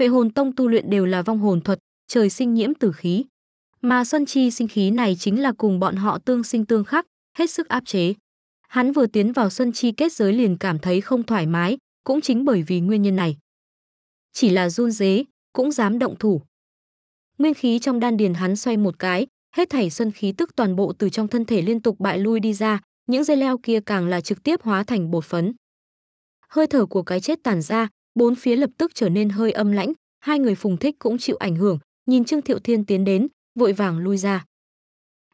Phệ hồn tông tu luyện đều là vong hồn thuật, trời sinh nhiễm tử khí. Mà Xuân Chi sinh khí này chính là cùng bọn họ tương sinh tương khắc, hết sức áp chế. Hắn vừa tiến vào Xuân Chi kết giới liền cảm thấy không thoải mái, cũng chính bởi vì nguyên nhân này. Chỉ là run dế, cũng dám động thủ. Nguyên khí trong đan điền hắn xoay một cái, hết thảy xuân khí tức toàn bộ từ trong thân thể liên tục bại lui đi ra, những dây leo kia càng là trực tiếp hóa thành bột phấn. Hơi thở của cái chết tản ra, bốn phía lập tức trở nên hơi âm lãnh, hai người Phùng Thích cũng chịu ảnh hưởng, nhìn Trương Thiệu Thiên tiến đến, vội vàng lui ra.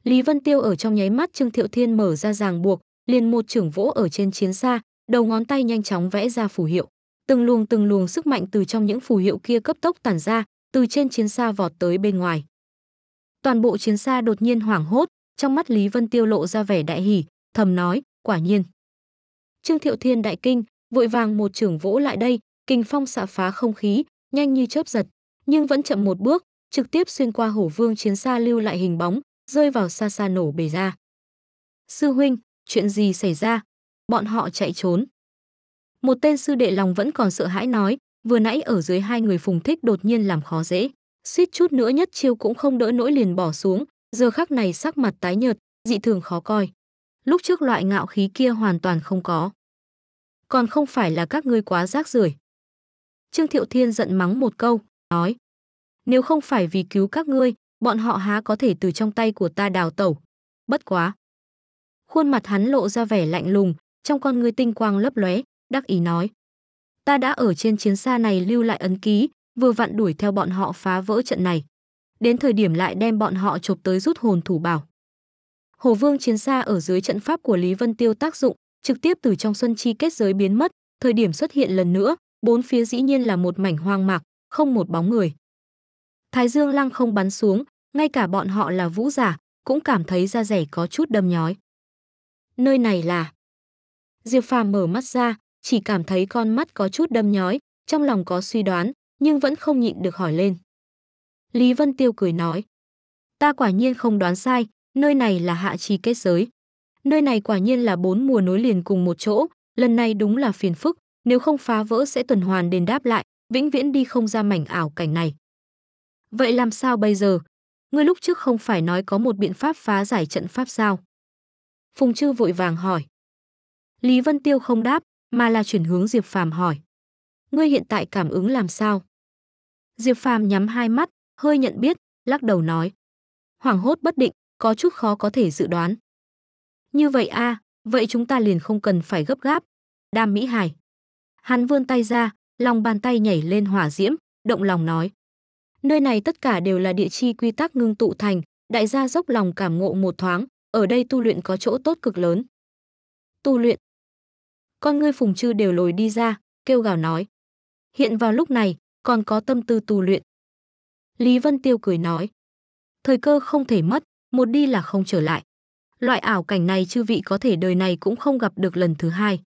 Lý Vân Tiêu ở trong nháy mắt Trương Thiệu Thiên mở ra ràng buộc, liền một trưởng vỗ ở trên chiến xa, đầu ngón tay nhanh chóng vẽ ra phù hiệu. Từng luồng từng luồng sức mạnh từ trong những phù hiệu kia cấp tốc tản ra, từ trên chiến xa vọt tới bên ngoài. Toàn bộ chiến xa đột nhiên hoảng hốt, trong mắt Lý Vân Tiêu lộ ra vẻ đại hỉ, thầm nói, quả nhiên. Trương Thiệu Thiên đại kinh, vội vàng một trưởng vỗ lại đây, kình phong xạ phá không khí, nhanh như chớp giật, nhưng vẫn chậm một bước, trực tiếp xuyên qua hổ vương chiến xa lưu lại hình bóng, rơi vào xa xa nổ bể ra. Sư huynh, chuyện gì xảy ra? Bọn họ chạy trốn. Một tên sư đệ lòng vẫn còn sợ hãi nói, vừa nãy ở dưới hai người phùng thích đột nhiên làm khó dễ. Suýt chút nữa nhất chiêu cũng không đỡ nỗi liền bỏ xuống, giờ khắc này sắc mặt tái nhợt, dị thường khó coi. Lúc trước loại ngạo khí kia hoàn toàn không có. Còn không phải là các ngươi quá rác rưởi Trương Thiệu Thiên giận mắng một câu, nói: "Nếu không phải vì cứu các ngươi, bọn họ há có thể từ trong tay của ta đào tẩu. Bất quá." Khuôn mặt hắn lộ ra vẻ lạnh lùng, trong con ngươi tinh quang lấp lóe, đắc ý nói: "Ta đã ở trên chiến xa này lưu lại ấn ký, vừa vặn đuổi theo bọn họ phá vỡ trận này. Đến thời điểm lại đem bọn họ chụp tới rút hồn thủ bảo." Hồ Vương chiến xa ở dưới trận pháp của Lý Vân Tiêu tác dụng, trực tiếp từ trong xuân chi kết giới biến mất, thời điểm xuất hiện lần nữa, bốn phía dĩ nhiên là một mảnh hoang mạc, không một bóng người. Thái Dương lăng không bắn xuống, ngay cả bọn họ là vũ giả, cũng cảm thấy da rẻ có chút đâm nhói. Nơi này là... Diệp Phàm mở mắt ra, chỉ cảm thấy con mắt có chút đâm nhói, trong lòng có suy đoán, nhưng vẫn không nhịn được hỏi lên. Lý Vân Tiêu cười nói, ta quả nhiên không đoán sai, nơi này là hạ trì kết giới. Nơi này quả nhiên là bốn mùa nối liền cùng một chỗ, lần này đúng là phiền phức, nếu không phá vỡ sẽ tuần hoàn đền đáp lại, vĩnh viễn đi không ra mảnh ảo cảnh này. Vậy làm sao bây giờ? Ngươi lúc trước không phải nói có một biện pháp phá giải trận pháp sao? Phùng Trư vội vàng hỏi. Lý Vân Tiêu không đáp, mà là chuyển hướng Diệp Phàm hỏi. Ngươi hiện tại cảm ứng làm sao? Diệp Phàm nhắm hai mắt, hơi nhận biết, lắc đầu nói. Hoảng hốt bất định, có chút khó có thể dự đoán. Như vậy a, à, vậy chúng ta liền không cần phải gấp gáp. Đam Mỹ Hải. Hắn vươn tay ra, lòng bàn tay nhảy lên hỏa diễm, động lòng nói. Nơi này tất cả đều là địa chi quy tắc ngưng tụ thành, đại gia dốc lòng cảm ngộ một thoáng, ở đây tu luyện có chỗ tốt cực lớn. Tu luyện. Con ngươi phùng trư đều lồi đi ra, kêu gào nói. Hiện vào lúc này, còn có tâm tư tu luyện. Lý Vân Tiêu cười nói. Thời cơ không thể mất, một đi là không trở lại. Loại ảo cảnh này chư vị có thể đời này cũng không gặp được lần thứ hai.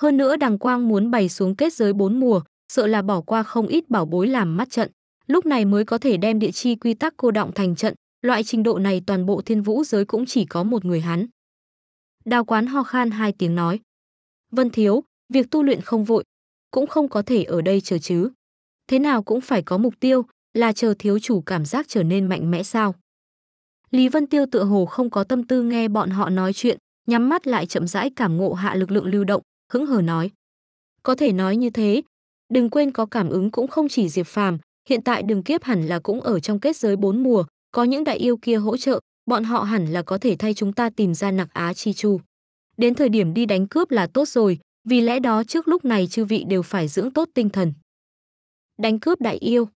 Hơn nữa đằng quang muốn bày xuống kết giới bốn mùa, sợ là bỏ qua không ít bảo bối làm mắt trận. Lúc này mới có thể đem địa chi quy tắc cô động thành trận, loại trình độ này toàn bộ thiên vũ giới cũng chỉ có một người hắn. Đào quán ho khan hai tiếng nói. Vân thiếu, việc tu luyện không vội, cũng không có thể ở đây chờ chứ. Thế nào cũng phải có mục tiêu, là chờ thiếu chủ cảm giác trở nên mạnh mẽ sao. Lý Vân Tiêu tựa hồ không có tâm tư nghe bọn họ nói chuyện, nhắm mắt lại chậm rãi cảm ngộ hạ lực lượng lưu động, hững hờ nói. Có thể nói như thế, đừng quên có cảm ứng cũng không chỉ Diệp Phàm, hiện tại đường kiếp hẳn là cũng ở trong kết giới bốn mùa, có những đại yêu kia hỗ trợ, bọn họ hẳn là có thể thay chúng ta tìm ra nặc Á Chi Chu. Đến thời điểm đi đánh cướp là tốt rồi, vì lẽ đó trước lúc này chư vị đều phải dưỡng tốt tinh thần. Đánh cướp đại yêu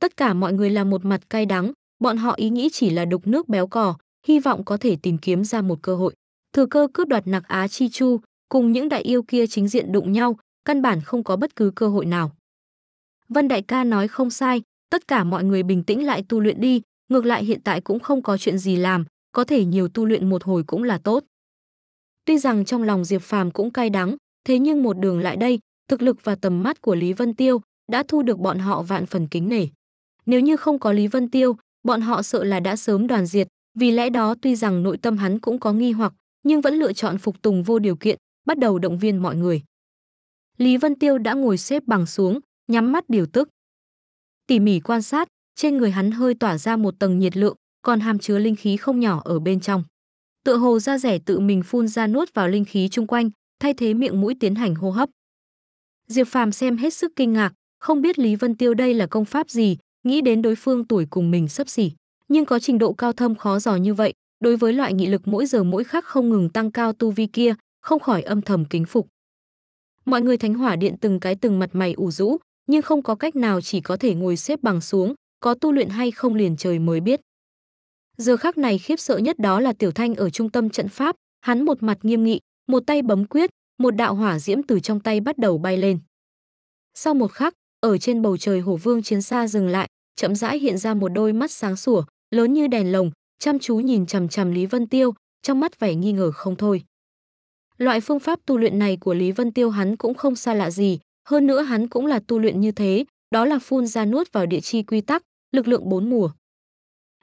Tất cả mọi người là một mặt cay đắng, bọn họ ý nghĩ chỉ là đục nước béo cò, hy vọng có thể tìm kiếm ra một cơ hội. Thừa cơ cướp đoạt nặc Á Chi Chu, cùng những đại yêu kia chính diện đụng nhau, căn bản không có bất cứ cơ hội nào. Vân Đại ca nói không sai, tất cả mọi người bình tĩnh lại tu luyện đi, ngược lại hiện tại cũng không có chuyện gì làm, có thể nhiều tu luyện một hồi cũng là tốt. Tuy rằng trong lòng Diệp Phàm cũng cay đắng, thế nhưng một đường lại đây, thực lực và tầm mắt của Lý Vân Tiêu đã thu được bọn họ vạn phần kính nể. Nếu như không có Lý Vân Tiêu, bọn họ sợ là đã sớm đoàn diệt, vì lẽ đó tuy rằng nội tâm hắn cũng có nghi hoặc, nhưng vẫn lựa chọn phục tùng vô điều kiện, bắt đầu động viên mọi người. Lý Vân Tiêu đã ngồi xếp bằng xuống, nhắm mắt điều tức. Tỉ mỉ quan sát, trên người hắn hơi tỏa ra một tầng nhiệt lượng, còn hàm chứa linh khí không nhỏ ở bên trong. Tựa hồ ra rẻ tự mình phun ra nuốt vào linh khí chung quanh, thay thế miệng mũi tiến hành hô hấp. Diệp Phàm xem hết sức kinh ngạc, không biết Lý Vân Tiêu đây là công pháp gì, nghĩ đến đối phương tuổi cùng mình sấp xỉ, nhưng có trình độ cao thâm khó dò như vậy, đối với loại nghị lực mỗi giờ mỗi khắc không ngừng tăng cao tu vi kia, không khỏi âm thầm kính phục. Mọi người thánh hỏa điện từng cái từng mặt mày ủ rũ, nhưng không có cách nào chỉ có thể ngồi xếp bằng xuống, có tu luyện hay không liền trời mới biết. Giờ khắc này khiếp sợ nhất đó là Tiểu Thanh ở trung tâm trận pháp, hắn một mặt nghiêm nghị, một tay bấm quyết, một đạo hỏa diễm từ trong tay bắt đầu bay lên. Sau một khắc, ở trên bầu trời Hổ Vương chiến xa dừng lại, chậm rãi hiện ra một đôi mắt sáng sủa, lớn như đèn lồng, chăm chú nhìn chằm chằm Lý Vân Tiêu, trong mắt vẻ nghi ngờ không thôi. Loại phương pháp tu luyện này của Lý Vân Tiêu hắn cũng không xa lạ gì, hơn nữa hắn cũng là tu luyện như thế, đó là phun ra nuốt vào địa chi quy tắc, lực lượng bốn mùa.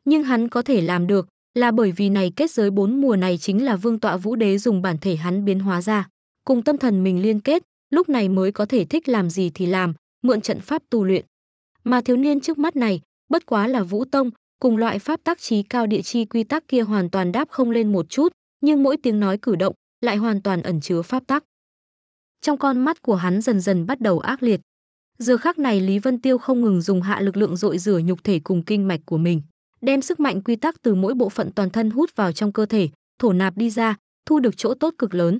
Nhưng hắn có thể làm được là bởi vì này kết giới bốn mùa này chính là vương tọa vũ đế dùng bản thể hắn biến hóa ra, cùng tâm thần mình liên kết, lúc này mới có thể thích làm gì thì làm, mượn trận pháp tu luyện. Mà thiếu niên trước mắt này, bất quá là vũ tông, cùng loại pháp tác trí cao địa chi quy tắc kia hoàn toàn đáp không lên một chút, nhưng mỗi tiếng nói cử động lại hoàn toàn ẩn chứa pháp tắc. Trong con mắt của hắn dần dần bắt đầu ác liệt. Giờ khắc này Lý Vân Tiêu không ngừng dùng hạ lực lượng dội rửa nhục thể cùng kinh mạch của mình, đem sức mạnh quy tắc từ mỗi bộ phận toàn thân hút vào trong cơ thể, thổ nạp đi ra, thu được chỗ tốt cực lớn.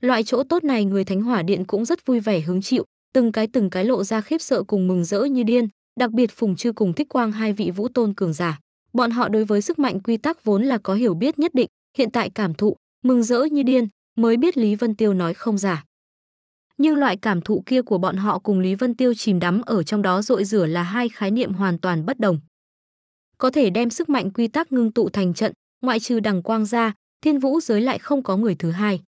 Loại chỗ tốt này người Thánh Hỏa Điện cũng rất vui vẻ hứng chịu, từng cái từng cái lộ ra khiếp sợ cùng mừng rỡ như điên, đặc biệt Phùng Trư cùng Thích Quang hai vị vũ tôn cường giả. Bọn họ đối với sức mạnh quy tắc vốn là có hiểu biết nhất định, hiện tại cảm thụ, mừng rỡ như điên, mới biết Lý Vân Tiêu nói không giả. Nhưng loại cảm thụ kia của bọn họ cùng Lý Vân Tiêu chìm đắm ở trong đó rội rửa là hai khái niệm hoàn toàn bất đồng. Có thể đem sức mạnh quy tắc ngưng tụ thành trận, ngoại trừ đằng quang ra, thiên vũ giới lại không có người thứ hai.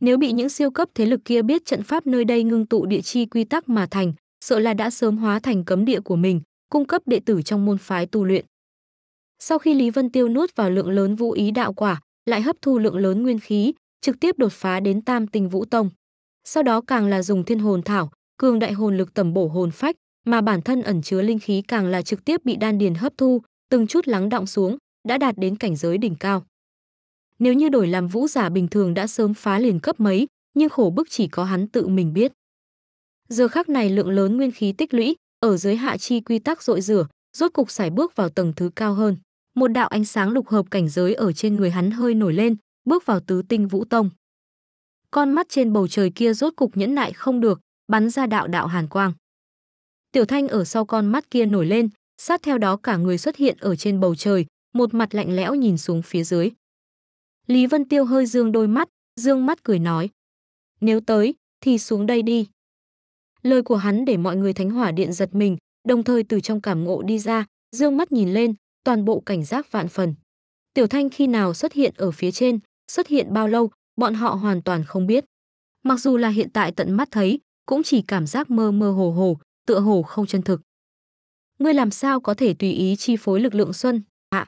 Nếu bị những siêu cấp thế lực kia biết trận pháp nơi đây ngưng tụ địa chi quy tắc mà thành, sợ là đã sớm hóa thành cấm địa của mình, cung cấp đệ tử trong môn phái tu luyện. Sau khi Lý Vân Tiêu nuốt vào lượng lớn vũ ý đạo quả, lại hấp thu lượng lớn nguyên khí, trực tiếp đột phá đến Tam Tình Vũ Tông. Sau đó càng là dùng Thiên Hồn Thảo, cường đại hồn lực tầm bổ hồn phách, mà bản thân ẩn chứa linh khí càng là trực tiếp bị đan điền hấp thu, từng chút lắng động xuống, đã đạt đến cảnh giới đỉnh cao. Nếu như đổi làm vũ giả bình thường đã sớm phá liền cấp mấy, nhưng khổ bức chỉ có hắn tự mình biết. Giờ khắc này lượng lớn nguyên khí tích lũy, ở dưới hạ chi quy tắc rội rửa, rốt cục sải bước vào tầng thứ cao hơn một đạo ánh sáng lục hợp cảnh giới ở trên người hắn hơi nổi lên, bước vào tứ tinh vũ tông. Con mắt trên bầu trời kia rốt cục nhẫn nại không được, bắn ra đạo đạo hàn quang. Tiểu Thanh ở sau con mắt kia nổi lên, sát theo đó cả người xuất hiện ở trên bầu trời, một mặt lạnh lẽo nhìn xuống phía dưới. Lý Vân Tiêu hơi dương đôi mắt, dương mắt cười nói. Nếu tới, thì xuống đây đi. Lời của hắn để mọi người thánh hỏa điện giật mình, đồng thời từ trong cảm ngộ đi ra, dương mắt nhìn lên, toàn bộ cảnh giác vạn phần. Tiểu Thanh khi nào xuất hiện ở phía trên, xuất hiện bao lâu, bọn họ hoàn toàn không biết. Mặc dù là hiện tại tận mắt thấy, cũng chỉ cảm giác mơ mơ hồ hồ, tựa hồ không chân thực. Ngươi làm sao có thể tùy ý chi phối lực lượng xuân, ạ?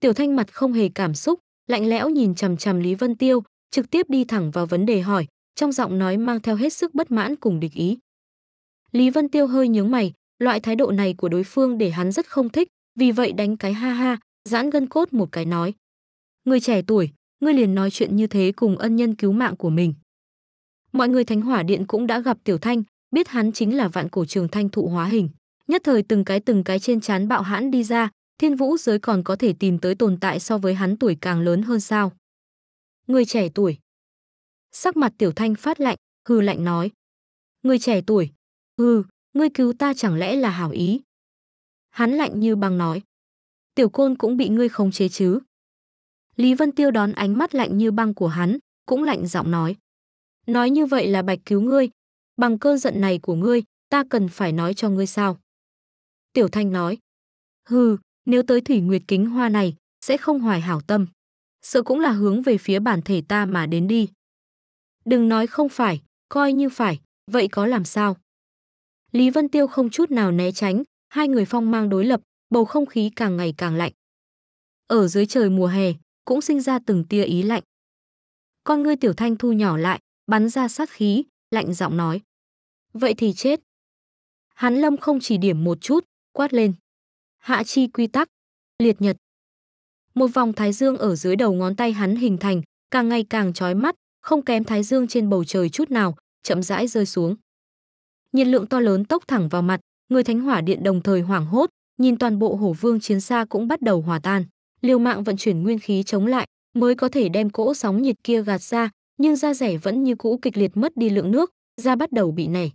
Tiểu Thanh mặt không hề cảm xúc, lạnh lẽo nhìn chằm chằm Lý Vân Tiêu, trực tiếp đi thẳng vào vấn đề hỏi, trong giọng nói mang theo hết sức bất mãn cùng địch ý. Lý Vân Tiêu hơi nhướng mày, loại thái độ này của đối phương để hắn rất không thích, vì vậy đánh cái ha ha, giãn gân cốt một cái nói. Người trẻ tuổi, ngươi liền nói chuyện như thế cùng ân nhân cứu mạng của mình. Mọi người Thánh Hỏa Điện cũng đã gặp Tiểu Thanh, biết hắn chính là vạn cổ trường thanh thụ hóa hình. Nhất thời từng cái từng cái trên chán bạo hãn đi ra, thiên vũ giới còn có thể tìm tới tồn tại so với hắn tuổi càng lớn hơn sao. Người trẻ tuổi. Sắc mặt Tiểu Thanh phát lạnh, hư lạnh nói. Người trẻ tuổi. hư ngươi cứu ta chẳng lẽ là hảo ý, Hắn lạnh như băng nói. Tiểu côn cũng bị ngươi khống chế chứ. Lý Vân Tiêu đón ánh mắt lạnh như băng của hắn, cũng lạnh giọng nói. Nói như vậy là bạch cứu ngươi. Bằng cơn giận này của ngươi, ta cần phải nói cho ngươi sao. Tiểu Thanh nói. Hừ, nếu tới thủy nguyệt kính hoa này, sẽ không hoài hảo tâm. Sợ cũng là hướng về phía bản thể ta mà đến đi. Đừng nói không phải, coi như phải, vậy có làm sao? Lý Vân Tiêu không chút nào né tránh, hai người phong mang đối lập, bầu không khí càng ngày càng lạnh. Ở dưới trời mùa hè, cũng sinh ra từng tia ý lạnh. Con ngươi Tiểu Thanh thu nhỏ lại, bắn ra sát khí, lạnh giọng nói. Vậy thì chết. hắn Lâm không chỉ điểm một chút, quát lên. Hạ chi quy tắc, liệt nhật. Một vòng thái dương ở dưới đầu ngón tay hắn hình thành, càng ngày càng chói mắt, không kém thái dương trên bầu trời chút nào, chậm rãi rơi xuống. Nhiệt lượng to lớn tốc thẳng vào mặt, người Thánh Hỏa Điện đồng thời hoảng hốt, nhìn toàn bộ Hổ Vương chiến xa cũng bắt đầu hòa tan. Liều mạng vận chuyển nguyên khí chống lại, mới có thể đem cỗ sóng nhiệt kia gạt ra, nhưng da rẻ vẫn như cũ kịch liệt mất đi lượng nước, da bắt đầu bị nảy.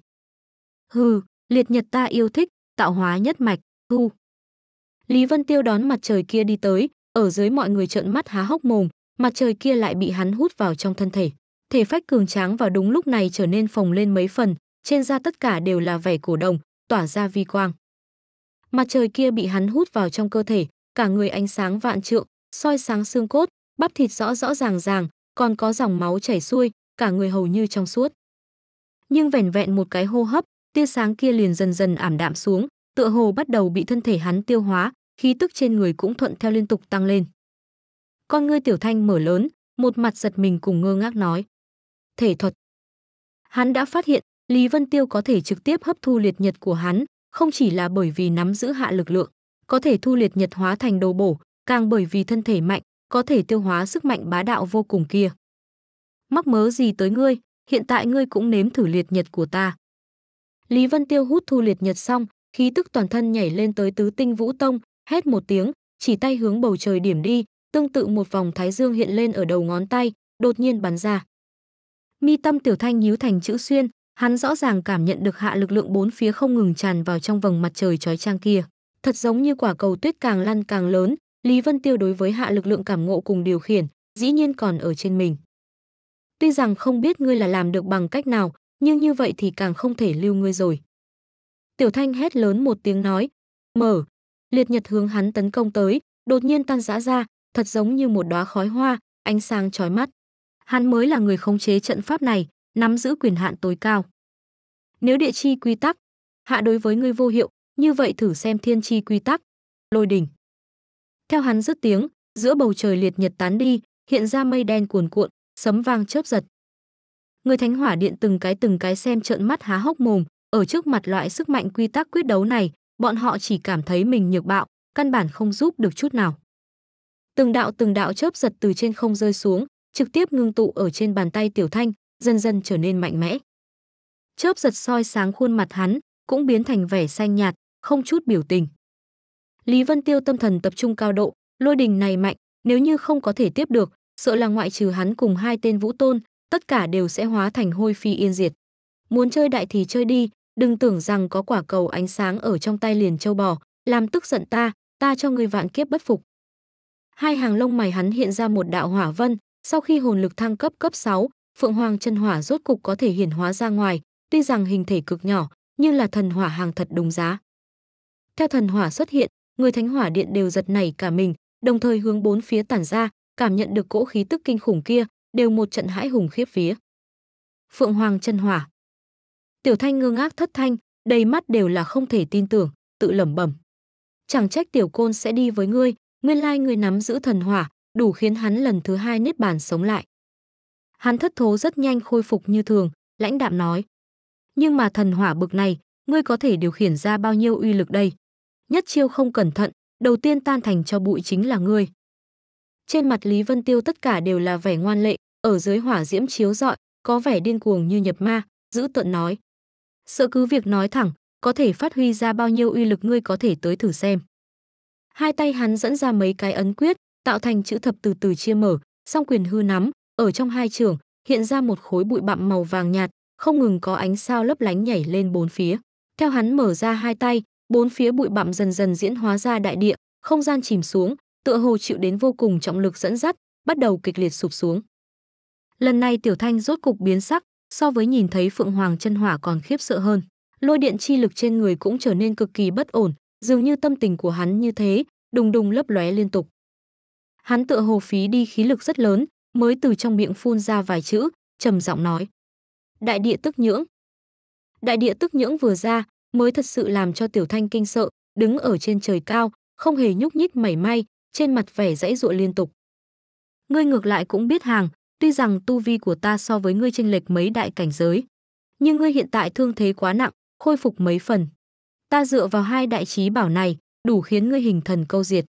Hừ, liệt nhật ta yêu thích, tạo hóa nhất mạch, thu. Lý Vân Tiêu đón mặt trời kia đi tới, ở dưới mọi người trợn mắt há hốc mồm, mặt trời kia lại bị hắn hút vào trong thân thể. Thể phách cường tráng vào đúng lúc này trở nên phồng lên mấy phần, trên da tất cả đều là vẻ cổ đồng, tỏa ra vi quang. Mặt trời kia bị hắn hút vào trong cơ thể, cả người ánh sáng vạn trượng, soi sáng xương cốt, bắp thịt rõ rõ ràng ràng, còn có dòng máu chảy xuôi, cả người hầu như trong suốt. Nhưng vẻn vẹn một cái hô hấp, tia sáng kia liền dần dần ảm đạm xuống, tựa hồ bắt đầu bị thân thể hắn tiêu hóa, khí tức trên người cũng thuận theo liên tục tăng lên. Con ngươi Tiểu Thanh mở lớn, một mặt giật mình cùng ngơ ngác nói: "Thể thuật." Hắn đã phát hiện Lý Vân Tiêu có thể trực tiếp hấp thu liệt nhật của hắn, không chỉ là bởi vì nắm giữ hạ lực lượng, có thể thu liệt nhật hóa thành đồ bổ, càng bởi vì thân thể mạnh, có thể tiêu hóa sức mạnh bá đạo vô cùng kia. Mắc mớ gì tới ngươi, hiện tại ngươi cũng nếm thử liệt nhật của ta. Lý Vân Tiêu hút thu liệt nhật xong, khí tức toàn thân nhảy lên tới tứ tinh vũ tông, hét một tiếng, chỉ tay hướng bầu trời điểm đi, tương tự một vòng thái dương hiện lên ở đầu ngón tay, đột nhiên bắn ra. Mi tâm tiểu thanh nhíu thành chữ xuyên, Hắn rõ ràng cảm nhận được hạ lực lượng bốn phía không ngừng tràn vào trong vầng mặt trời chói chang kia. Thật giống như quả cầu tuyết càng lăn càng lớn, Lý Vân Tiêu đối với hạ lực lượng cảm ngộ cùng điều khiển, dĩ nhiên còn ở trên mình. Tuy rằng không biết ngươi là làm được bằng cách nào, nhưng như vậy thì càng không thể lưu ngươi rồi. Tiểu Thanh hét lớn một tiếng nói, mở, liệt nhật hướng hắn tấn công tới, đột nhiên tan rã ra, thật giống như một đóa khói hoa, ánh sáng chói mắt. Hắn mới là người khống chế trận pháp này, nắm giữ quyền hạn tối cao. Nếu địa chi quy tắc hạ đối với ngươi vô hiệu, như vậy thử xem thiên chi quy tắc, lôi đỉnh. Theo hắn dứt tiếng, giữa bầu trời liệt nhật tán đi, hiện ra mây đen cuồn cuộn, sấm vang chớp giật. Người thánh hỏa điện từng cái từng cái xem trợn mắt há hốc mồm, ở trước mặt loại sức mạnh quy tắc quyết đấu này, bọn họ chỉ cảm thấy mình nhược bạo, căn bản không giúp được chút nào. Từng đạo từng đạo chớp giật từ trên không rơi xuống, trực tiếp ngưng tụ ở trên bàn tay Tiểu Thanh, dần dần trở nên mạnh mẽ. Chớp giật soi sáng khuôn mặt hắn, cũng biến thành vẻ xanh nhạt, không chút biểu tình. Lý Vân Tiêu tâm thần tập trung cao độ, lôi đình này mạnh, nếu như không có thể tiếp được, sợ là ngoại trừ hắn cùng hai tên vũ tôn, tất cả đều sẽ hóa thành hôi phi yên diệt. Muốn chơi đại thì chơi đi, đừng tưởng rằng có quả cầu ánh sáng ở trong tay liền châu bò, làm tức giận ta, ta cho ngươi vạn kiếp bất phục. Hai hàng lông mày hắn hiện ra một đạo hỏa vân, sau khi hồn lực thăng cấp cấp 6, Phượng Hoàng chân hỏa rốt cục có thể hiển hóa ra ngoài, tuy rằng hình thể cực nhỏ, nhưng là thần hỏa hàng thật đúng giá. Theo thần hỏa xuất hiện, người thánh hỏa điện đều giật nảy cả mình, đồng thời hướng bốn phía tản ra, cảm nhận được cỗ khí tức kinh khủng kia, đều một trận hãi hùng khiếp vía. Phượng Hoàng chân hỏa. Tiểu Thanh ngơ ngác thất thanh, đầy mắt đều là không thể tin tưởng, tự lẩm bẩm. Chẳng trách tiểu côn sẽ đi với ngươi, nguyên lai ngươi nắm giữ thần hỏa, đủ khiến hắn lần thứ hai niết bàn sống lại hắn thất thố rất nhanh khôi phục như thường, lãnh đạm nói. Nhưng mà thần hỏa bực này, ngươi có thể điều khiển ra bao nhiêu uy lực đây? Nhất chiêu không cẩn thận, đầu tiên tan thành cho bụi chính là ngươi. Trên mặt Lý Vân Tiêu tất cả đều là vẻ ngoan lệ, ở dưới hỏa diễm chiếu rọi, có vẻ điên cuồng như nhập ma, giữ tận nói. Sợ cứ việc nói thẳng, có thể phát huy ra bao nhiêu uy lực ngươi có thể tới thử xem. Hai tay hắn dẫn ra mấy cái ấn quyết, tạo thành chữ thập từ từ chia mở, song quyền hư nắm, ở trong hai trường, hiện ra một khối bụi bặm màu vàng nhạt, không ngừng có ánh sao lấp lánh nhảy lên bốn phía. Theo hắn mở ra hai tay, bốn phía bụi bặm dần dần diễn hóa ra đại địa, không gian chìm xuống, tựa hồ chịu đến vô cùng trọng lực dẫn dắt, bắt đầu kịch liệt sụp xuống. Lần này Tiểu Thanh rốt cục biến sắc, so với nhìn thấy Phượng Hoàng chân hỏa còn khiếp sợ hơn. Lôi điện chi lực trên người cũng trở nên cực kỳ bất ổn, dường như tâm tình của hắn như thế, đùng đùng lấp lóe liên tục. Hắn tựa hồ phí đi khí lực rất lớn, mới từ trong miệng phun ra vài chữ, trầm giọng nói. Đại địa tức nhưỡng. Đại địa tức nhưỡng vừa ra, mới thật sự làm cho Tiểu Thanh kinh sợ, đứng ở trên trời cao, không hề nhúc nhích mảy may, trên mặt vẻ dãy dụa liên tục. Ngươi ngược lại cũng biết hàng, tuy rằng tu vi của ta so với ngươi chênh lệch mấy đại cảnh giới, nhưng ngươi hiện tại thương thế quá nặng, khôi phục mấy phần. Ta dựa vào hai đại trí bảo này, đủ khiến ngươi hình thần câu diệt.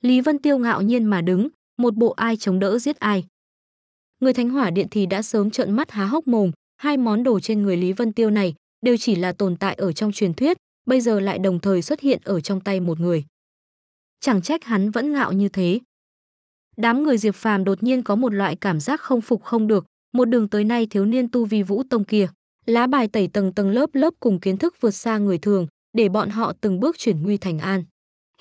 Lý Vân Tiêu ngạo nhiên mà đứng, một bộ ai chống đỡ giết ai. Người Thánh Hỏa Điện thì đã sớm trợn mắt há hốc mồm, hai món đồ trên người Lý Vân Tiêu này đều chỉ là tồn tại ở trong truyền thuyết, bây giờ lại đồng thời xuất hiện ở trong tay một người. Chẳng trách hắn vẫn ngạo như thế. Đám người Diệp Phàm đột nhiên có một loại cảm giác không phục không được, một đường tới nay thiếu niên tu vi vũ tông kia, lá bài tẩy tầng tầng lớp lớp cùng kiến thức vượt xa người thường, để bọn họ từng bước chuyển nguy thành an.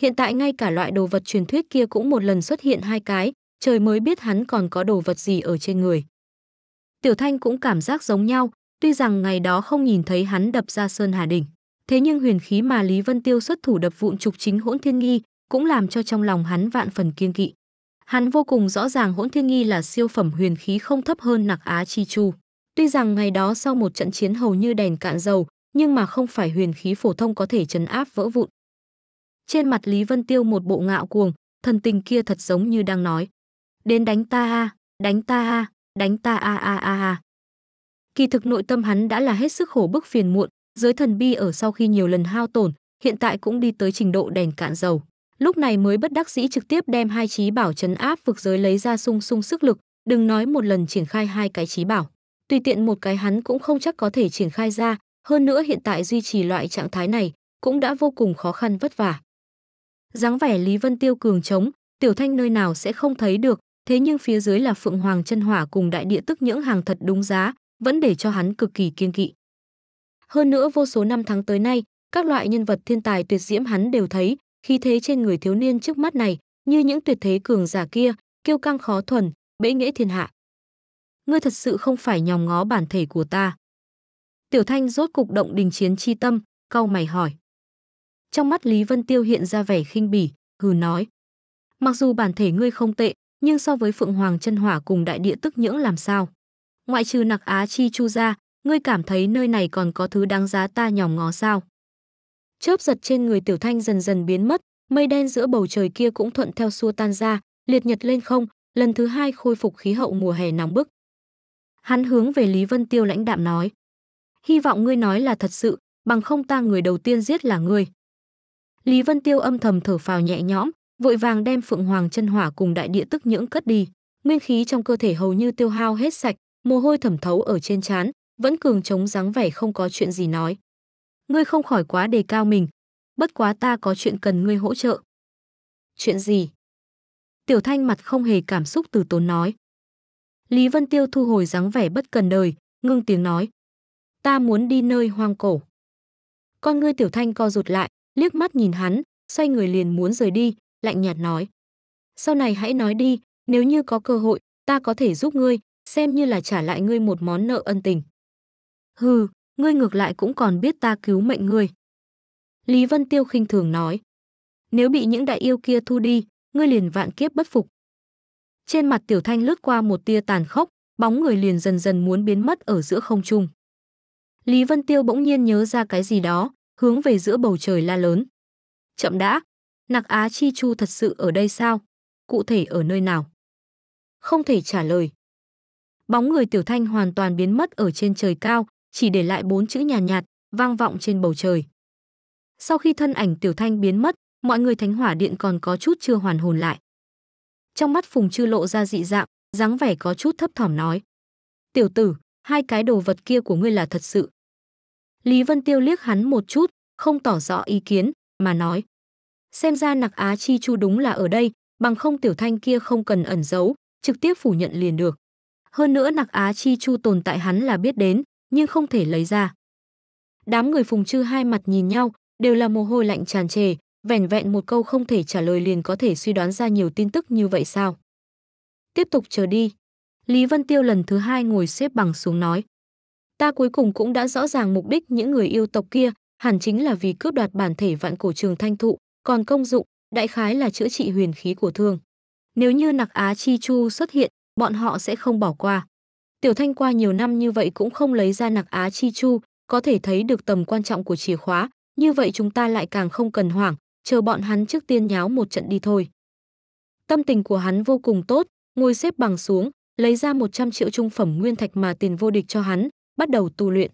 Hiện tại ngay cả loại đồ vật truyền thuyết kia cũng một lần xuất hiện hai cái, trời mới biết hắn còn có đồ vật gì ở trên người. Tiểu Thanh cũng cảm giác giống nhau, tuy rằng ngày đó không nhìn thấy hắn đập ra Sơn Hà Đỉnh. Thế nhưng huyền khí mà Lý Vân Tiêu xuất thủ đập vụn trục chính hỗn thiên nghi cũng làm cho trong lòng hắn vạn phần kiên kỵ. Hắn vô cùng rõ ràng hỗn thiên nghi là siêu phẩm huyền khí không thấp hơn nặc á chi chu. Tuy rằng ngày đó sau một trận chiến hầu như đèn cạn dầu, nhưng mà không phải huyền khí phổ thông có thể chấn áp vỡ vụn, trên mặt Lý Vân Tiêu một bộ ngạo cuồng, thần tình kia thật giống như đang nói. Đến đánh ta a, đánh ta a, đánh ta a a a a. Kỳ thực nội tâm hắn đã là hết sức khổ bức phiền muộn, giới thần bi ở sau khi nhiều lần hao tổn, hiện tại cũng đi tới trình độ đèn cạn dầu. Lúc này mới bất đắc dĩ trực tiếp đem hai trí bảo chấn áp vực giới lấy ra sung sung sức lực, đừng nói một lần triển khai hai cái trí bảo. Tùy tiện một cái hắn cũng không chắc có thể triển khai ra, hơn nữa hiện tại duy trì loại trạng thái này cũng đã vô cùng khó khăn vất vả dáng vẻ Lý Vân Tiêu cường trống, Tiểu Thanh nơi nào sẽ không thấy được, thế nhưng phía dưới là Phượng Hoàng chân hỏa cùng đại địa tức những hàng thật đúng giá, vẫn để cho hắn cực kỳ kiên kỵ. Hơn nữa vô số năm tháng tới nay, các loại nhân vật thiên tài tuyệt diễm hắn đều thấy, khí thế trên người thiếu niên trước mắt này, như những tuyệt thế cường giả kia, kiêu căng khó thuần, bẽ nghĩa thiên hạ. Ngươi thật sự không phải nhòm ngó bản thể của ta. Tiểu Thanh rốt cục động đình chiến chi tâm, cau mày hỏi. Trong mắt Lý Vân Tiêu hiện ra vẻ khinh bỉ, hừ nói. Mặc dù bản thể ngươi không tệ, nhưng so với Phượng Hoàng chân hỏa cùng đại địa tức nhưỡng làm sao? Ngoại trừ nặc Á Chi Chu ra, ngươi cảm thấy nơi này còn có thứ đáng giá ta nhòm ngó sao? Chớp giật trên người Tiểu Thanh dần dần biến mất, mây đen giữa bầu trời kia cũng thuận theo xua tan ra, liệt nhật lên không, lần thứ hai khôi phục khí hậu mùa hè nóng bức. Hắn hướng về Lý Vân Tiêu lãnh đạm nói. Hy vọng ngươi nói là thật sự, bằng không ta người đầu tiên giết là ngươi. Lý Vân Tiêu âm thầm thở phào nhẹ nhõm, vội vàng đem Phượng Hoàng chân hỏa cùng đại địa tức nhưỡng cất đi. Nguyên khí trong cơ thể hầu như tiêu hao hết sạch, mồ hôi thẩm thấu ở trên trán, vẫn cường chống dáng vẻ không có chuyện gì nói. Ngươi không khỏi quá đề cao mình, bất quá ta có chuyện cần ngươi hỗ trợ. Chuyện gì? Tiểu Thanh mặt không hề cảm xúc từ tốn nói. Lý Vân Tiêu thu hồi dáng vẻ bất cần đời, ngưng tiếng nói. Ta muốn đi nơi hoang cổ. Con ngươi Tiểu Thanh co rụt lại, liếc mắt nhìn hắn, xoay người liền muốn rời đi, lạnh nhạt nói. Sau này hãy nói đi, nếu như có cơ hội, ta có thể giúp ngươi, xem như là trả lại ngươi một món nợ ân tình. Hừ, ngươi ngược lại cũng còn biết ta cứu mệnh ngươi. Lý Vân Tiêu khinh thường nói. Nếu bị những đại yêu kia thu đi, ngươi liền vạn kiếp bất phục. Trên mặt Tiểu Thanh lướt qua một tia tàn khốc, bóng người liền dần dần muốn biến mất ở giữa không trung. Lý Vân Tiêu bỗng nhiên nhớ ra cái gì đó, hướng về giữa bầu trời la lớn. Chậm đã, Nặc Á Chi Chu thật sự ở đây sao? Cụ thể ở nơi nào? Không thể trả lời. Bóng người Tiểu Thanh hoàn toàn biến mất ở trên trời cao, chỉ để lại bốn chữ nhàn nhạt, nhạt vang vọng trên bầu trời. Sau khi thân ảnh Tiểu Thanh biến mất, mọi người Thánh Hỏa Điện còn có chút chưa hoàn hồn lại. Trong mắt Phùng Chư lộ ra dị dạng, dáng vẻ có chút thấp thỏm nói: "Tiểu tử, hai cái đồ vật kia của ngươi là thật sự?" Lý Vân Tiêu liếc hắn một chút, không tỏ rõ ý kiến, mà nói. Xem ra nặc Á Chi Chu đúng là ở đây, bằng không tiểu thanh kia không cần ẩn giấu, trực tiếp phủ nhận liền được. Hơn nữa nặc Á Chi Chu tồn tại hắn là biết đến, nhưng không thể lấy ra. Đám người phùng chư hai mặt nhìn nhau, đều là mồ hôi lạnh tràn trề, vẻn vẹn một câu không thể trả lời liền có thể suy đoán ra nhiều tin tức như vậy sao. Tiếp tục chờ đi. Lý Vân Tiêu lần thứ hai ngồi xếp bằng xuống nói. Ta cuối cùng cũng đã rõ ràng mục đích những người yêu tộc kia, hẳn chính là vì cướp đoạt bản thể vạn cổ trường thanh thụ, còn công dụng, đại khái là chữa trị huyền khí của thương. Nếu như nặc Á Chi Chu xuất hiện, bọn họ sẽ không bỏ qua. Tiểu Thanh qua nhiều năm như vậy cũng không lấy ra nặc Á Chi Chu, có thể thấy được tầm quan trọng của chìa khóa, như vậy chúng ta lại càng không cần hoảng, chờ bọn hắn trước tiên nháo một trận đi thôi. Tâm tình của hắn vô cùng tốt, ngồi xếp bằng xuống, lấy ra 100 triệu trung phẩm nguyên thạch mà tiền vô địch cho hắn, bắt đầu tu luyện.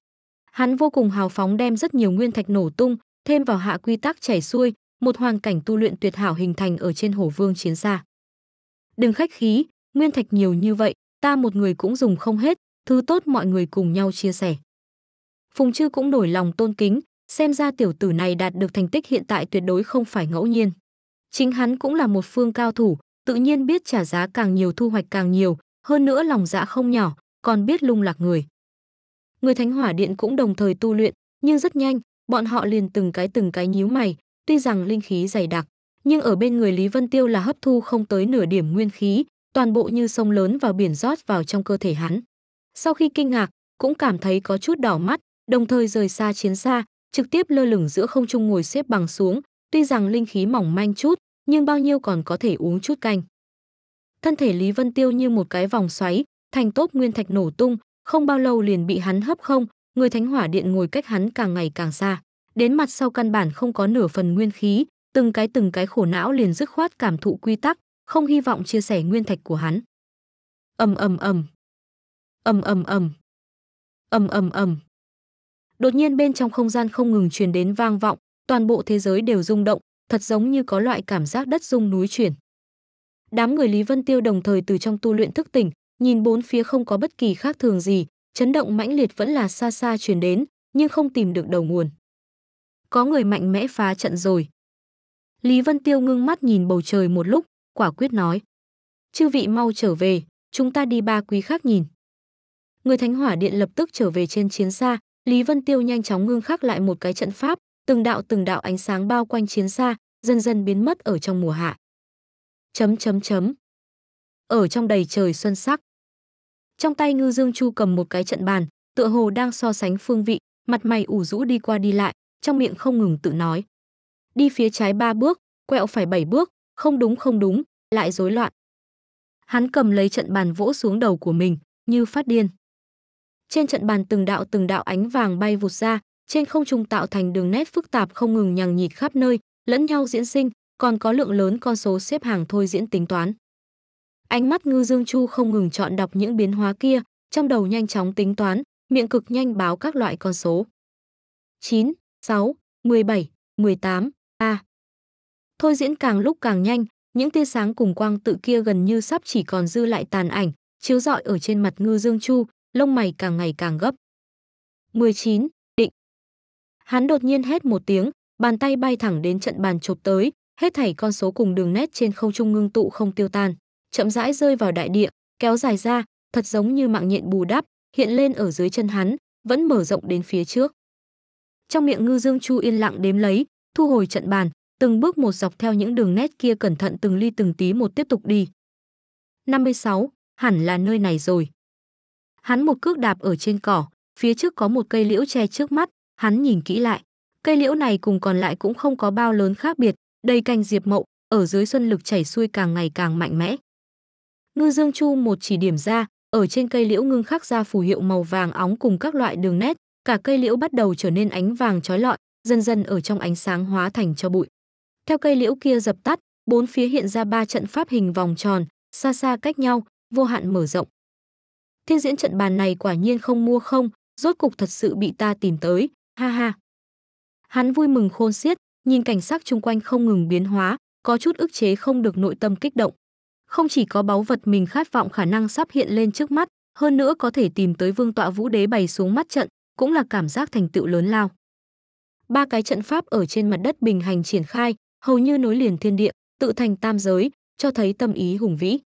Hắn vô cùng hào phóng đem rất nhiều nguyên thạch nổ tung, thêm vào hạ quy tắc chảy xuôi, một hoàn cảnh tu luyện tuyệt hảo hình thành ở trên hồ vương chiến xa. Đừng khách khí, nguyên thạch nhiều như vậy, ta một người cũng dùng không hết, thứ tốt mọi người cùng nhau chia sẻ. Phùng Trư cũng nổi lòng tôn kính, xem ra tiểu tử này đạt được thành tích hiện tại tuyệt đối không phải ngẫu nhiên. Chính hắn cũng là một phương cao thủ, tự nhiên biết trả giá càng nhiều thu hoạch càng nhiều, hơn nữa lòng dạ không nhỏ, còn biết lung lạc người người Thánh Hỏa Điện cũng đồng thời tu luyện, nhưng rất nhanh, bọn họ liền từng cái từng cái nhíu mày, tuy rằng linh khí dày đặc, nhưng ở bên người Lý Vân Tiêu là hấp thu không tới nửa điểm nguyên khí, toàn bộ như sông lớn vào biển rót vào trong cơ thể hắn. Sau khi kinh ngạc, cũng cảm thấy có chút đỏ mắt, đồng thời rời xa chiến xa, trực tiếp lơ lửng giữa không trung ngồi xếp bằng xuống, tuy rằng linh khí mỏng manh chút, nhưng bao nhiêu còn có thể uống chút canh. Thân thể Lý Vân Tiêu như một cái vòng xoáy, thành tốp nguyên thạch nổ tung, không bao lâu liền bị hắn hấp không, người thánh hỏa điện ngồi cách hắn càng ngày càng xa. Đến mặt sau căn bản không có nửa phần nguyên khí, từng cái từng cái khổ não liền dứt khoát cảm thụ quy tắc, không hy vọng chia sẻ nguyên thạch của hắn. Ầm ầm ầm. Ầm ầm ầm. Ầm ầm ầm. Đột nhiên bên trong không gian không ngừng truyền đến vang vọng, toàn bộ thế giới đều rung động, thật giống như có loại cảm giác đất rung núi chuyển. Đám người Lý Vân Tiêu đồng thời từ trong tu luyện thức tỉnh, nhìn bốn phía không có bất kỳ khác thường gì, chấn động mãnh liệt vẫn là xa xa truyền đến, nhưng không tìm được đầu nguồn. Có người mạnh mẽ phá trận rồi. Lý Vân Tiêu ngưng mắt nhìn bầu trời một lúc, quả quyết nói. Chư vị mau trở về, chúng ta đi ba quý khác nhìn. Người Thánh Hỏa Điện lập tức trở về trên chiến xa, Lý Vân Tiêu nhanh chóng ngưng khắc lại một cái trận pháp, từng đạo từng đạo ánh sáng bao quanh chiến xa, dần dần biến mất ở trong mùa hạ. Chấm chấm chấm. Ở trong đầy trời xuân sắc, trong tay Ngư Dương Chu cầm một cái trận bàn, tựa hồ đang so sánh phương vị, mặt mày ủ rũ đi qua đi lại, trong miệng không ngừng tự nói. Đi phía trái ba bước, quẹo phải bảy bước, không đúng không đúng, lại rối loạn. Hắn cầm lấy trận bàn vỗ xuống đầu của mình, như phát điên. Trên trận bàn từng đạo từng đạo ánh vàng bay vụt ra, trên không trung tạo thành đường nét phức tạp không ngừng nhằng nhịt khắp nơi, lẫn nhau diễn sinh, còn có lượng lớn con số xếp hàng thôi diễn tính toán. Ánh mắt Ngư Dương Chu không ngừng chọn đọc những biến hóa kia, trong đầu nhanh chóng tính toán, miệng cực nhanh báo các loại con số. 9, 6, 17, 18, a. Thôi diễn càng lúc càng nhanh, những tia sáng cùng quang tự kia gần như sắp chỉ còn dư lại tàn ảnh, chiếu rọi ở trên mặt Ngư Dương Chu, lông mày càng ngày càng gấp. 19, định. Hắn đột nhiên hét một tiếng, bàn tay bay thẳng đến trận bàn chụp tới, hết thảy con số cùng đường nét trên không trung ngưng tụ không tiêu tan chậm rãi rơi vào đại địa, kéo dài ra, thật giống như mạng nhện bù đắp, hiện lên ở dưới chân hắn, vẫn mở rộng đến phía trước. Trong miệng Ngư Dương Chu yên lặng đếm lấy, thu hồi trận bàn, từng bước một dọc theo những đường nét kia cẩn thận từng ly từng tí một tiếp tục đi. 56, hẳn là nơi này rồi. Hắn một cước đạp ở trên cỏ, phía trước có một cây liễu che trước mắt, hắn nhìn kỹ lại. Cây liễu này cùng còn lại cũng không có bao lớn khác biệt, đầy cành diệp mậu, ở dưới xuân lực chảy xuôi càng ngày càng mạnh mẽ. Ngư Dương Chu một chỉ điểm ra, ở trên cây liễu ngưng khắc ra phù hiệu màu vàng óng cùng các loại đường nét, cả cây liễu bắt đầu trở nên ánh vàng chói lọi, dần dần ở trong ánh sáng hóa thành cho bụi. Theo cây liễu kia dập tắt, bốn phía hiện ra ba trận pháp hình vòng tròn, xa xa cách nhau, vô hạn mở rộng. Thiên diễn trận bàn này quả nhiên không mua không, rốt cục thật sự bị ta tìm tới, ha ha. Hắn vui mừng khôn xiết, nhìn cảnh sắc chung quanh không ngừng biến hóa, có chút ức chế không được nội tâm kích động không chỉ có báu vật mình khát vọng khả năng sắp hiện lên trước mắt, hơn nữa có thể tìm tới vương tọa vũ đế bày xuống mắt trận, cũng là cảm giác thành tựu lớn lao. Ba cái trận pháp ở trên mặt đất bình hành triển khai, hầu như nối liền thiên địa, tự thành tam giới, cho thấy tâm ý hùng vĩ.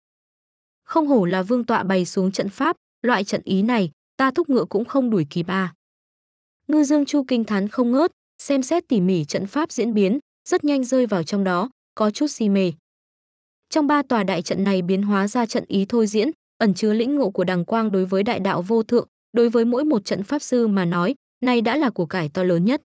Không hổ là vương tọa bày xuống trận pháp, loại trận ý này, ta thúc ngựa cũng không đuổi kịp a. À. Ngư Dương Chu kinh thán không ngớt, xem xét tỉ mỉ trận pháp diễn biến, rất nhanh rơi vào trong đó, có chút si mê. Trong ba tòa đại trận này biến hóa ra trận ý thôi diễn, ẩn chứa lĩnh ngộ của đằng quang đối với đại đạo vô thượng, đối với mỗi một trận pháp sư mà nói, này đã là của cải to lớn nhất.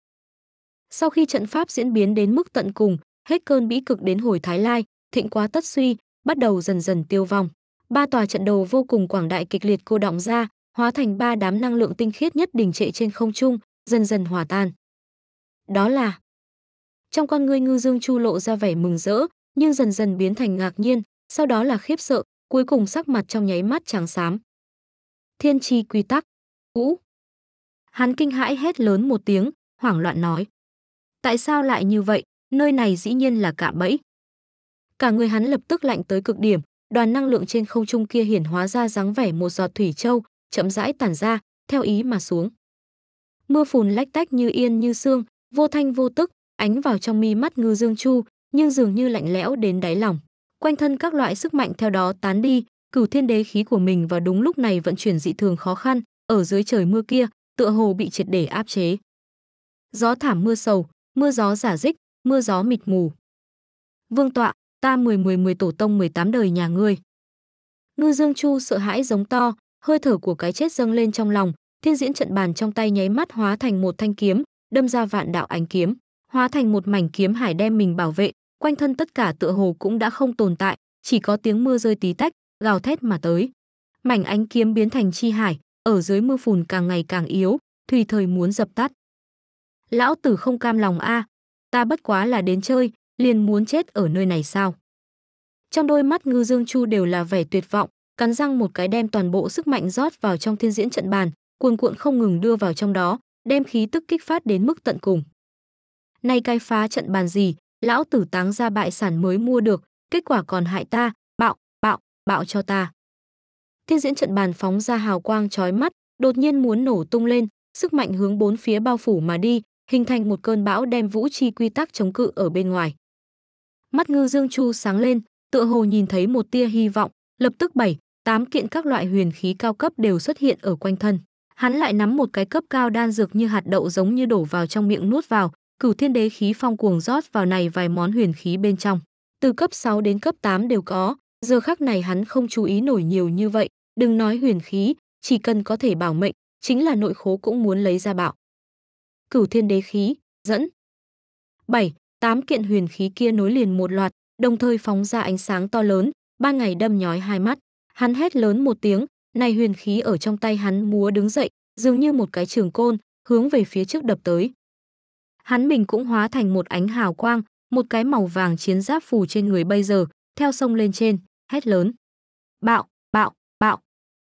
Sau khi trận pháp diễn biến đến mức tận cùng, hết cơn bĩ cực đến hồi Thái Lai, thịnh quá tất suy, bắt đầu dần dần tiêu vong. Ba tòa trận đầu vô cùng quảng đại kịch liệt cô động ra, hóa thành ba đám năng lượng tinh khiết nhất đình trệ trên không trung, dần dần hòa tan. Đó là Trong con ngươi Ngư Dương Chu lộ ra vẻ mừng rỡ, nhưng dần dần biến thành ngạc nhiên, sau đó là khiếp sợ, cuối cùng sắc mặt trong nháy mắt trắng xám. Thiên tri quy tắc, Ú. Hắn kinh hãi hét lớn một tiếng, hoảng loạn nói. Tại sao lại như vậy, nơi này dĩ nhiên là cạm bẫy. Cả người hắn lập tức lạnh tới cực điểm, đoàn năng lượng trên không trung kia hiển hóa ra dáng vẻ một giọt thủy châu, chậm rãi tản ra, theo ý mà xuống. Mưa phùn lách tách như yên như sương, vô thanh vô tức, ánh vào trong mi mắt ngư dương chu, nhưng dường như lạnh lẽo đến đáy lòng. Quanh thân các loại sức mạnh theo đó tán đi, cửu thiên đế khí của mình vào đúng lúc này vận chuyển dị thường khó khăn, ở dưới trời mưa kia, tựa hồ bị triệt để áp chế. Gió thảm mưa sầu, mưa gió giả dích, mưa gió mịt mù. Vương tọa, ta mười mười mười tổ tông 18 đời nhà ngươi. Ngư Dương Chu sợ hãi giống to, hơi thở của cái chết dâng lên trong lòng, thiên diễn trận bàn trong tay nháy mắt hóa thành một thanh kiếm, đâm ra vạn đạo ánh kiếm hóa thành một mảnh kiếm hải đem mình bảo vệ, quanh thân tất cả tựa hồ cũng đã không tồn tại, chỉ có tiếng mưa rơi tí tách, gào thét mà tới. Mảnh ánh kiếm biến thành chi hải, ở dưới mưa phùn càng ngày càng yếu, tùy thời muốn dập tắt. Lão tử không cam lòng a, à, ta bất quá là đến chơi, liền muốn chết ở nơi này sao? Trong đôi mắt Ngư Dương Chu đều là vẻ tuyệt vọng, cắn răng một cái đem toàn bộ sức mạnh rót vào trong thiên diễn trận bàn, cuồn cuộn không ngừng đưa vào trong đó, đem khí tức kích phát đến mức tận cùng nay cai phá trận bàn gì, lão tử táng ra bại sản mới mua được, kết quả còn hại ta, bạo, bạo, bạo cho ta. Thiên diễn trận bàn phóng ra hào quang chói mắt, đột nhiên muốn nổ tung lên, sức mạnh hướng bốn phía bao phủ mà đi, hình thành một cơn bão đem vũ chi quy tắc chống cự ở bên ngoài. Mắt ngư dương chu sáng lên, tựa hồ nhìn thấy một tia hy vọng, lập tức bảy, tám kiện các loại huyền khí cao cấp đều xuất hiện ở quanh thân. Hắn lại nắm một cái cấp cao đan dược như hạt đậu giống như đổ vào trong miệng nuốt vào, Cửu Thiên Đế khí phong cuồng rót vào này vài món huyền khí bên trong, từ cấp 6 đến cấp 8 đều có, giờ khắc này hắn không chú ý nổi nhiều như vậy, đừng nói huyền khí, chỉ cần có thể bảo mệnh, chính là nội khố cũng muốn lấy ra bạo Cửu Thiên Đế khí, dẫn. 7, tám kiện huyền khí kia nối liền một loạt, đồng thời phóng ra ánh sáng to lớn, ba ngày đâm nhói hai mắt, hắn hét lớn một tiếng, này huyền khí ở trong tay hắn múa đứng dậy, dường như một cái trường côn, hướng về phía trước đập tới hắn mình cũng hóa thành một ánh hào quang, một cái màu vàng chiến giáp phủ trên người bây giờ, theo sông lên trên, hét lớn. Bạo, bạo, bạo,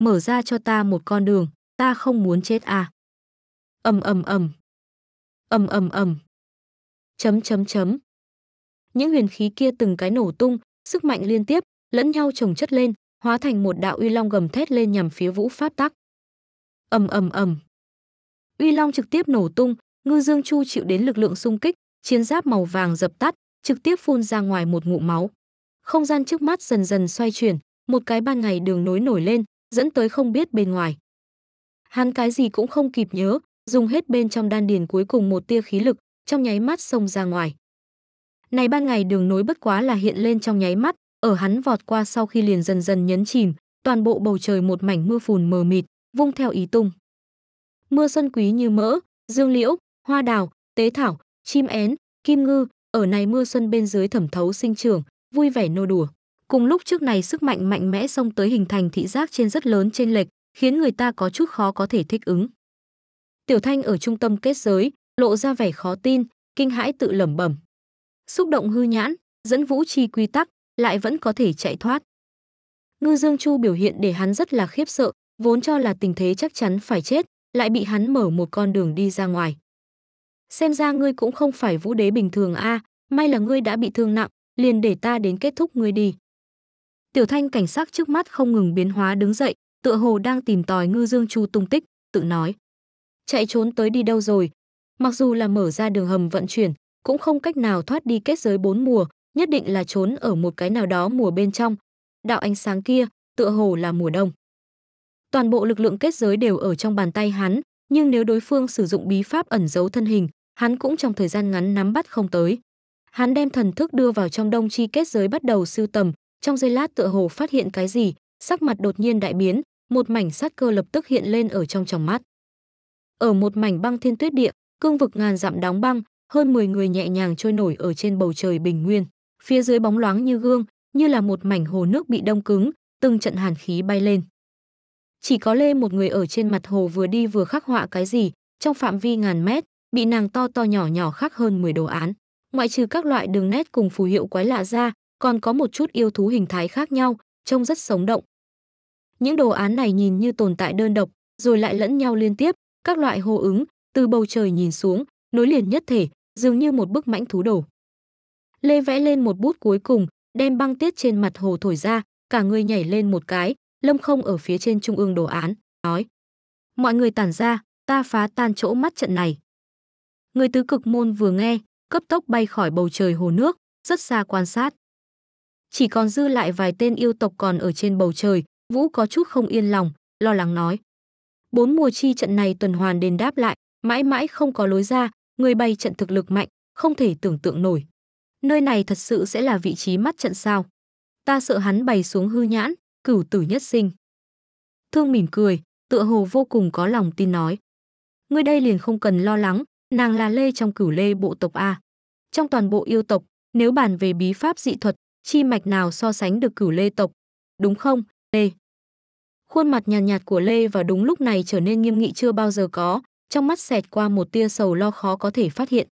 mở ra cho ta một con đường, ta không muốn chết à. ầm ầm ầm ầm ầm ầm chấm chấm chấm những huyền khí kia từng cái nổ tung sức mạnh liên tiếp lẫn nhau chồng chất lên hóa thành một đạo uy long gầm thét lên nhằm phía vũ pháp tắc ầm ầm ầm uy long trực tiếp nổ tung Ngư Dương Chu chịu đến lực lượng xung kích, chiến giáp màu vàng dập tắt, trực tiếp phun ra ngoài một ngụm máu. Không gian trước mắt dần dần xoay chuyển, một cái ban ngày đường nối nổi lên, dẫn tới không biết bên ngoài. Hắn cái gì cũng không kịp nhớ, dùng hết bên trong đan điền cuối cùng một tia khí lực, trong nháy mắt xông ra ngoài. Này ban ngày đường nối bất quá là hiện lên trong nháy mắt, ở hắn vọt qua sau khi liền dần dần nhấn chìm, toàn bộ bầu trời một mảnh mưa phùn mờ mịt, vung theo ý tung. Mưa xuân quý như mỡ, dương liễu, hoa đào, tế thảo, chim én, kim ngư, ở này mưa xuân bên dưới thẩm thấu sinh trưởng, vui vẻ nô đùa. Cùng lúc trước này sức mạnh mạnh mẽ xông tới hình thành thị giác trên rất lớn trên lệch, khiến người ta có chút khó có thể thích ứng. Tiểu Thanh ở trung tâm kết giới, lộ ra vẻ khó tin, kinh hãi tự lẩm bẩm. Xúc động hư nhãn, dẫn vũ chi quy tắc, lại vẫn có thể chạy thoát. Ngư Dương Chu biểu hiện để hắn rất là khiếp sợ, vốn cho là tình thế chắc chắn phải chết, lại bị hắn mở một con đường đi ra ngoài xem ra ngươi cũng không phải vũ đế bình thường a, à, may là ngươi đã bị thương nặng, liền để ta đến kết thúc ngươi đi. Tiểu Thanh cảnh sắc trước mắt không ngừng biến hóa đứng dậy, tựa hồ đang tìm tòi Ngư Dương Chu tung tích, tự nói: "Chạy trốn tới đi đâu rồi? Mặc dù là mở ra đường hầm vận chuyển, cũng không cách nào thoát đi kết giới bốn mùa, nhất định là trốn ở một cái nào đó mùa bên trong. Đạo ánh sáng kia, tựa hồ là mùa đông." Toàn bộ lực lượng kết giới đều ở trong bàn tay hắn, nhưng nếu đối phương sử dụng bí pháp ẩn giấu thân hình, hắn cũng trong thời gian ngắn nắm bắt không tới. Hắn đem thần thức đưa vào trong đông chi kết giới bắt đầu sưu tầm, trong giây lát tựa hồ phát hiện cái gì, sắc mặt đột nhiên đại biến, một mảnh sát cơ lập tức hiện lên ở trong tròng mắt. Ở một mảnh băng thiên tuyết địa, cương vực ngàn dặm đóng băng, hơn 10 người nhẹ nhàng trôi nổi ở trên bầu trời bình nguyên, phía dưới bóng loáng như gương, như là một mảnh hồ nước bị đông cứng, từng trận hàn khí bay lên. Chỉ có Lê một người ở trên mặt hồ vừa đi vừa khắc họa cái gì, trong phạm vi ngàn mét, bị nàng to to nhỏ nhỏ khác hơn 10 đồ án. Ngoại trừ các loại đường nét cùng phù hiệu quái lạ ra, còn có một chút yêu thú hình thái khác nhau, trông rất sống động. Những đồ án này nhìn như tồn tại đơn độc, rồi lại lẫn nhau liên tiếp, các loại hô ứng, từ bầu trời nhìn xuống, nối liền nhất thể, dường như một bức mãnh thú đồ. Lê vẽ lên một bút cuối cùng, đem băng tiết trên mặt hồ thổi ra, cả người nhảy lên một cái, lâm không ở phía trên trung ương đồ án, nói. Mọi người tản ra, ta phá tan chỗ mắt trận này. Người tứ cực môn vừa nghe, cấp tốc bay khỏi bầu trời hồ nước, rất xa quan sát. Chỉ còn dư lại vài tên yêu tộc còn ở trên bầu trời, Vũ có chút không yên lòng, lo lắng nói. Bốn mùa chi trận này tuần hoàn đền đáp lại, mãi mãi không có lối ra, người bay trận thực lực mạnh, không thể tưởng tượng nổi. Nơi này thật sự sẽ là vị trí mắt trận sao. Ta sợ hắn bày xuống hư nhãn, cửu tử nhất sinh. Thương mỉm cười, tựa hồ vô cùng có lòng tin nói. người đây liền không cần lo lắng, nàng là lê trong cửu lê bộ tộc a trong toàn bộ yêu tộc nếu bàn về bí pháp dị thuật chi mạch nào so sánh được cửu lê tộc đúng không lê khuôn mặt nhàn nhạt, nhạt của lê vào đúng lúc này trở nên nghiêm nghị chưa bao giờ có trong mắt xẹt qua một tia sầu lo khó có thể phát hiện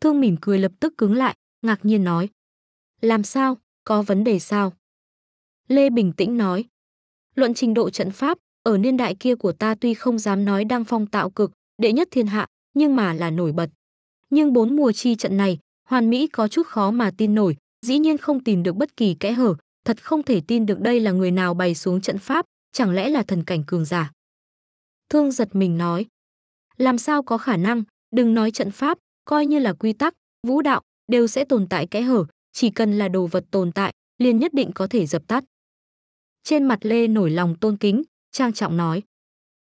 thương mỉm cười lập tức cứng lại ngạc nhiên nói làm sao có vấn đề sao lê bình tĩnh nói luận trình độ trận pháp ở niên đại kia của ta tuy không dám nói đang phong tạo cực đệ nhất thiên hạ nhưng mà là nổi bật. Nhưng bốn mùa chi trận này, Hoàn Mỹ có chút khó mà tin nổi, dĩ nhiên không tìm được bất kỳ kẽ hở, thật không thể tin được đây là người nào bày xuống trận pháp, chẳng lẽ là thần cảnh cường giả. Thương giật mình nói, làm sao có khả năng, đừng nói trận pháp, coi như là quy tắc, vũ đạo, đều sẽ tồn tại kẽ hở, chỉ cần là đồ vật tồn tại, liền nhất định có thể dập tắt. Trên mặt Lê nổi lòng tôn kính, trang trọng nói,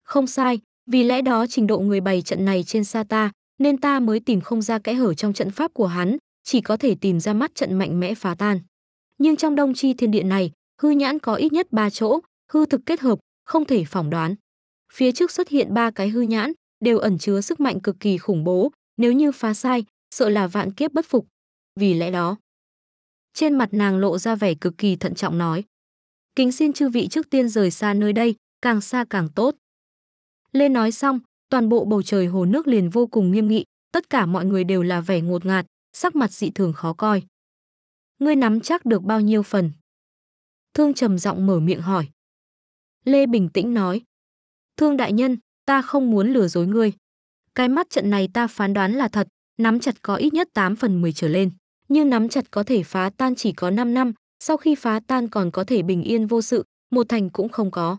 không sai, vì lẽ đó trình độ người bày trận này trên xa ta, nên ta mới tìm không ra kẽ hở trong trận pháp của hắn, chỉ có thể tìm ra mắt trận mạnh mẽ phá tan. Nhưng trong đông chi thiên địa này, hư nhãn có ít nhất ba chỗ, hư thực kết hợp, không thể phỏng đoán. Phía trước xuất hiện ba cái hư nhãn, đều ẩn chứa sức mạnh cực kỳ khủng bố, nếu như phá sai, sợ là vạn kiếp bất phục. Vì lẽ đó, trên mặt nàng lộ ra vẻ cực kỳ thận trọng nói: "Kính xin chư vị trước tiên rời xa nơi đây, càng xa càng tốt." Lê nói xong, toàn bộ bầu trời hồ nước liền vô cùng nghiêm nghị, tất cả mọi người đều là vẻ ngột ngạt, sắc mặt dị thường khó coi. Ngươi nắm chắc được bao nhiêu phần? Thương trầm giọng mở miệng hỏi. Lê bình tĩnh nói. Thương đại nhân, ta không muốn lừa dối ngươi. Cái mắt trận này ta phán đoán là thật, nắm chặt có ít nhất 8 phần 10 trở lên. Nhưng nắm chặt có thể phá tan chỉ có 5 năm, sau khi phá tan còn có thể bình yên vô sự, một thành cũng không có.